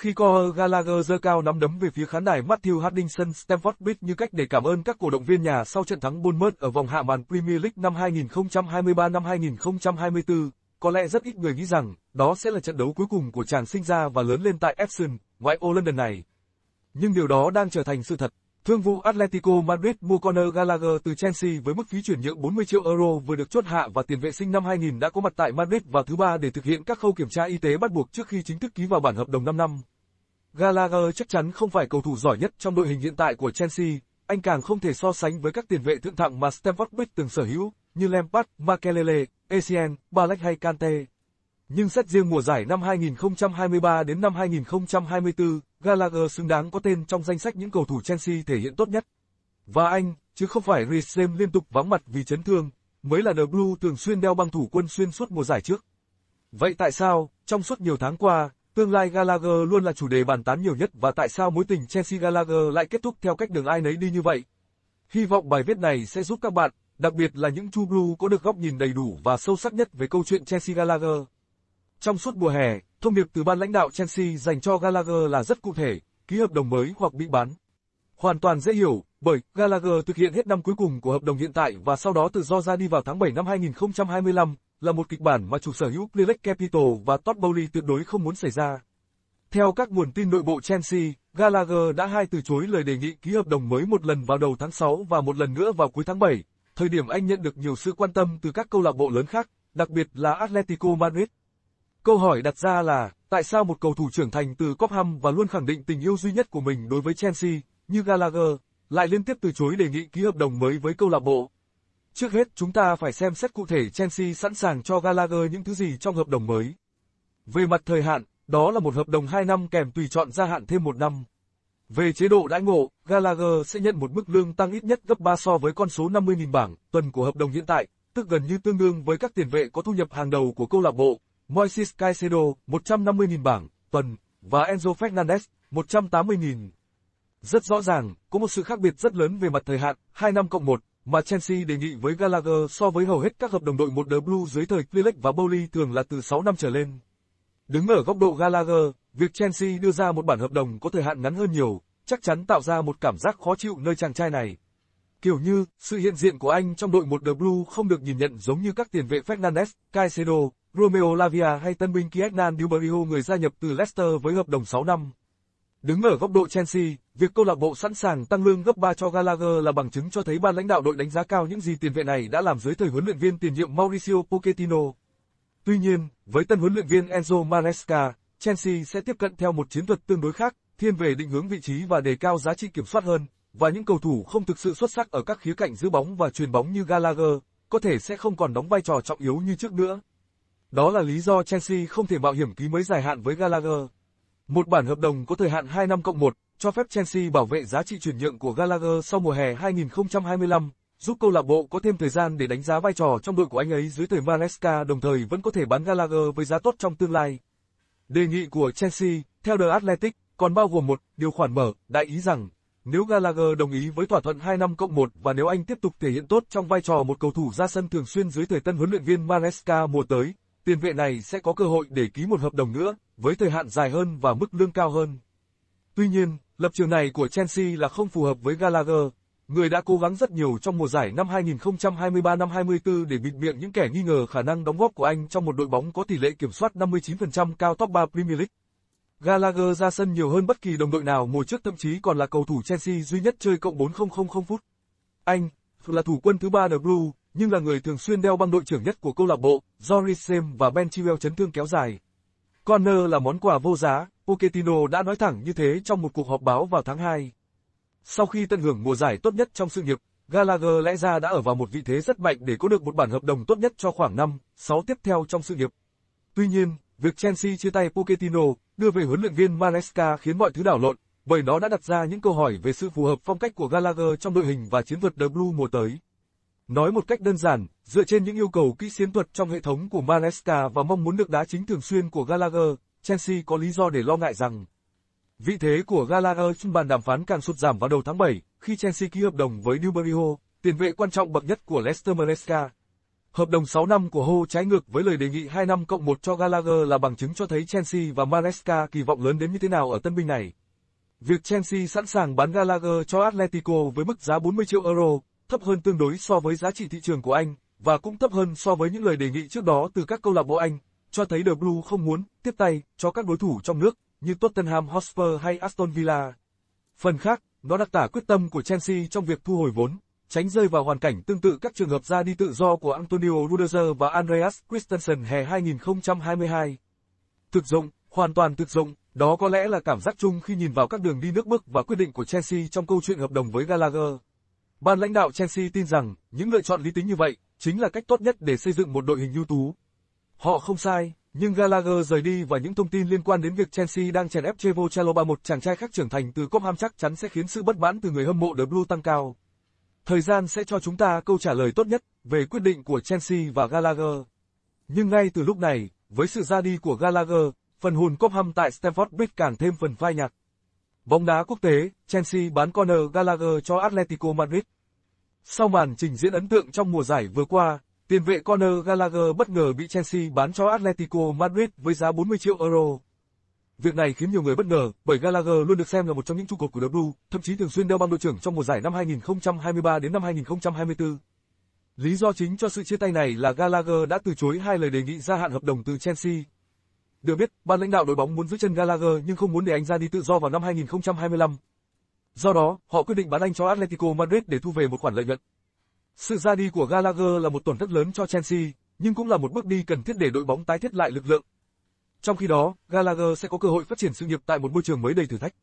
Khi Cole Gallagher giơ cao nắm đấm về phía khán đài Matthew Hardinson Stamford Bridge như cách để cảm ơn các cổ động viên nhà sau trận thắng Bournemouth ở vòng hạ màn Premier League năm 2023 năm 2024, có lẽ rất ít người nghĩ rằng đó sẽ là trận đấu cuối cùng của chàng sinh ra và lớn lên tại Epsom, ngoại ô London này. Nhưng điều đó đang trở thành sự thật. Thương vụ Atletico Madrid mua Conor Gallagher từ Chelsea với mức phí chuyển nhượng 40 triệu euro vừa được chốt hạ và tiền vệ sinh năm 2000 đã có mặt tại Madrid vào thứ ba để thực hiện các khâu kiểm tra y tế bắt buộc trước khi chính thức ký vào bản hợp đồng 5 năm. Gallagher chắc chắn không phải cầu thủ giỏi nhất trong đội hình hiện tại của Chelsea, anh càng không thể so sánh với các tiền vệ thượng thặng mà Stamford Bridge từng sở hữu, như Lampard, Makelele, Essien, Balak hay Kante. Nhưng xét riêng mùa giải năm 2023 đến năm 2024, Gallagher xứng đáng có tên trong danh sách những cầu thủ Chelsea thể hiện tốt nhất. Và anh, chứ không phải Reece James liên tục vắng mặt vì chấn thương, mới là The Blue thường xuyên đeo băng thủ quân xuyên suốt mùa giải trước. Vậy tại sao, trong suốt nhiều tháng qua, Tương lai Gallagher luôn là chủ đề bàn tán nhiều nhất và tại sao mối tình Chelsea-Gallagher lại kết thúc theo cách đường ai nấy đi như vậy. Hy vọng bài viết này sẽ giúp các bạn, đặc biệt là những Chu Blue có được góc nhìn đầy đủ và sâu sắc nhất về câu chuyện Chelsea-Gallagher. Trong suốt mùa hè, thông điệp từ ban lãnh đạo Chelsea dành cho Gallagher là rất cụ thể, ký hợp đồng mới hoặc bị bán. Hoàn toàn dễ hiểu, bởi Gallagher thực hiện hết năm cuối cùng của hợp đồng hiện tại và sau đó tự do ra đi vào tháng 7 năm 2025 là một kịch bản mà chủ sở hữu Plelec Capital và Todd Bowley tuyệt đối không muốn xảy ra. Theo các nguồn tin nội bộ Chelsea, Gallagher đã hai từ chối lời đề nghị ký hợp đồng mới một lần vào đầu tháng 6 và một lần nữa vào cuối tháng 7, thời điểm anh nhận được nhiều sự quan tâm từ các câu lạc bộ lớn khác, đặc biệt là Atletico Madrid. Câu hỏi đặt ra là, tại sao một cầu thủ trưởng thành từ Cobham và luôn khẳng định tình yêu duy nhất của mình đối với Chelsea, như Gallagher, lại liên tiếp từ chối đề nghị ký hợp đồng mới với câu lạc bộ? Trước hết chúng ta phải xem xét cụ thể Chelsea sẵn sàng cho Gallagher những thứ gì trong hợp đồng mới. Về mặt thời hạn, đó là một hợp đồng 2 năm kèm tùy chọn gia hạn thêm 1 năm. Về chế độ đãi ngộ, Gallagher sẽ nhận một mức lương tăng ít nhất gấp 3 so với con số 50.000 bảng tuần của hợp đồng hiện tại, tức gần như tương đương với các tiền vệ có thu nhập hàng đầu của câu lạc bộ. Moises Caicedo 150.000 bảng tuần và Enzo Fernandez 180.000. Rất rõ ràng, có một sự khác biệt rất lớn về mặt thời hạn, 2 năm cộng 1, mà Chelsea đề nghị với Gallagher so với hầu hết các hợp đồng đội một The Blue dưới thời Clelec và Bowley thường là từ 6 năm trở lên. Đứng ở góc độ Gallagher, việc Chelsea đưa ra một bản hợp đồng có thời hạn ngắn hơn nhiều, chắc chắn tạo ra một cảm giác khó chịu nơi chàng trai này. Kiểu như, sự hiện diện của anh trong đội một The Blue không được nhìn nhận giống như các tiền vệ Fernandes, Caicedo, Romeo Lavia hay tân binh Kieknan Duberio người gia nhập từ Leicester với hợp đồng 6 năm. Đứng ở góc độ Chelsea, việc câu lạc bộ sẵn sàng tăng lương gấp 3 cho Gallagher là bằng chứng cho thấy ban lãnh đạo đội đánh giá cao những gì tiền vệ này đã làm dưới thời huấn luyện viên tiền nhiệm Mauricio Pochettino. Tuy nhiên, với tân huấn luyện viên Enzo Maresca, Chelsea sẽ tiếp cận theo một chiến thuật tương đối khác, thiên về định hướng vị trí và đề cao giá trị kiểm soát hơn, và những cầu thủ không thực sự xuất sắc ở các khía cạnh giữ bóng và truyền bóng như Gallagher có thể sẽ không còn đóng vai trò trọng yếu như trước nữa. Đó là lý do Chelsea không thể mạo hiểm ký mới dài hạn với Gallagher. Một bản hợp đồng có thời hạn 2 năm cộng 1 cho phép Chelsea bảo vệ giá trị chuyển nhượng của Gallagher sau mùa hè 2025, giúp câu lạc bộ có thêm thời gian để đánh giá vai trò trong đội của anh ấy dưới thời Maresca đồng thời vẫn có thể bán Gallagher với giá tốt trong tương lai. Đề nghị của Chelsea, theo The Athletic, còn bao gồm một điều khoản mở, đại ý rằng, nếu Gallagher đồng ý với thỏa thuận 2 năm cộng 1 và nếu anh tiếp tục thể hiện tốt trong vai trò một cầu thủ ra sân thường xuyên dưới thời tân huấn luyện viên Maresca mùa tới, tiền vệ này sẽ có cơ hội để ký một hợp đồng nữa, với thời hạn dài hơn và mức lương cao hơn. Tuy nhiên, lập trường này của Chelsea là không phù hợp với Gallagher, người đã cố gắng rất nhiều trong mùa giải năm 2023 năm 24 để bịt miệng những kẻ nghi ngờ khả năng đóng góp của anh trong một đội bóng có tỷ lệ kiểm soát 59% cao top 3 Premier League. Gallagher ra sân nhiều hơn bất kỳ đồng đội nào mùa trước thậm chí còn là cầu thủ Chelsea duy nhất chơi cộng 4000 phút. Anh là thủ quân thứ ba ở Blue, nhưng là người thường xuyên đeo băng đội trưởng nhất của câu lạc bộ, Jorisem và Ben Chilwell chấn thương kéo dài. Corner là món quà vô giá, Pochettino đã nói thẳng như thế trong một cuộc họp báo vào tháng 2. Sau khi tận hưởng mùa giải tốt nhất trong sự nghiệp, Gallagher lẽ ra đã ở vào một vị thế rất mạnh để có được một bản hợp đồng tốt nhất cho khoảng 5, 6 tiếp theo trong sự nghiệp. Tuy nhiên, việc Chelsea chia tay Pochettino, đưa về huấn luyện viên Maresca khiến mọi thứ đảo lộn, bởi nó đã đặt ra những câu hỏi về sự phù hợp phong cách của Gallagher trong đội hình và chiến thuật The Blue mùa tới. Nói một cách đơn giản, dựa trên những yêu cầu kỹ chiến thuật trong hệ thống của Maresca và mong muốn được đá chính thường xuyên của Gallagher, Chelsea có lý do để lo ngại rằng vị thế của Gallagher trên bàn đàm phán càng sụt giảm vào đầu tháng 7 khi Chelsea ký hợp đồng với Duberio, tiền vệ quan trọng bậc nhất của Leicester Maresca. Hợp đồng 6 năm của Ho trái ngược với lời đề nghị 2 năm cộng 1 cho Gallagher là bằng chứng cho thấy Chelsea và Maresca kỳ vọng lớn đến như thế nào ở tân binh này. Việc Chelsea sẵn sàng bán Gallagher cho Atletico với mức giá 40 triệu euro thấp hơn tương đối so với giá trị thị trường của anh, và cũng thấp hơn so với những lời đề nghị trước đó từ các câu lạc bộ Anh, cho thấy The Blue không muốn tiếp tay cho các đối thủ trong nước như Tottenham Hotspur hay Aston Villa. Phần khác, nó đặc tả quyết tâm của Chelsea trong việc thu hồi vốn, tránh rơi vào hoàn cảnh tương tự các trường hợp ra đi tự do của Antonio Rudiger và Andreas Christensen hè 2022. Thực dụng, hoàn toàn thực dụng, đó có lẽ là cảm giác chung khi nhìn vào các đường đi nước bước và quyết định của Chelsea trong câu chuyện hợp đồng với Gallagher. Ban lãnh đạo Chelsea tin rằng những lựa chọn lý tính như vậy chính là cách tốt nhất để xây dựng một đội hình ưu tú. Họ không sai, nhưng Gallagher rời đi và những thông tin liên quan đến việc Chelsea đang chèn ép Trevo Chalobah một chàng trai khác trưởng thành từ Cobham chắc chắn sẽ khiến sự bất mãn từ người hâm mộ The Blue tăng cao. Thời gian sẽ cho chúng ta câu trả lời tốt nhất về quyết định của Chelsea và Gallagher. Nhưng ngay từ lúc này, với sự ra đi của Gallagher, phần hồn Cobham tại Stamford Bridge càng thêm phần phai nhạt. Bóng đá quốc tế, Chelsea bán Conor Gallagher cho Atletico Madrid. Sau màn trình diễn ấn tượng trong mùa giải vừa qua, tiền vệ Conor Gallagher bất ngờ bị Chelsea bán cho Atletico Madrid với giá 40 triệu euro. Việc này khiến nhiều người bất ngờ, bởi Gallagher luôn được xem là một trong những trụ cột của đội Blue, thậm chí thường xuyên đeo băng đội trưởng trong mùa giải năm 2023 đến năm 2024. Lý do chính cho sự chia tay này là Gallagher đã từ chối hai lời đề nghị gia hạn hợp đồng từ Chelsea. Được biết, ban lãnh đạo đội bóng muốn giữ chân Gallagher nhưng không muốn để anh ra đi tự do vào năm 2025. Do đó, họ quyết định bán anh cho Atletico Madrid để thu về một khoản lợi nhuận. Sự ra đi của Gallagher là một tổn thất lớn cho Chelsea, nhưng cũng là một bước đi cần thiết để đội bóng tái thiết lại lực lượng. Trong khi đó, Gallagher sẽ có cơ hội phát triển sự nghiệp tại một môi trường mới đầy thử thách.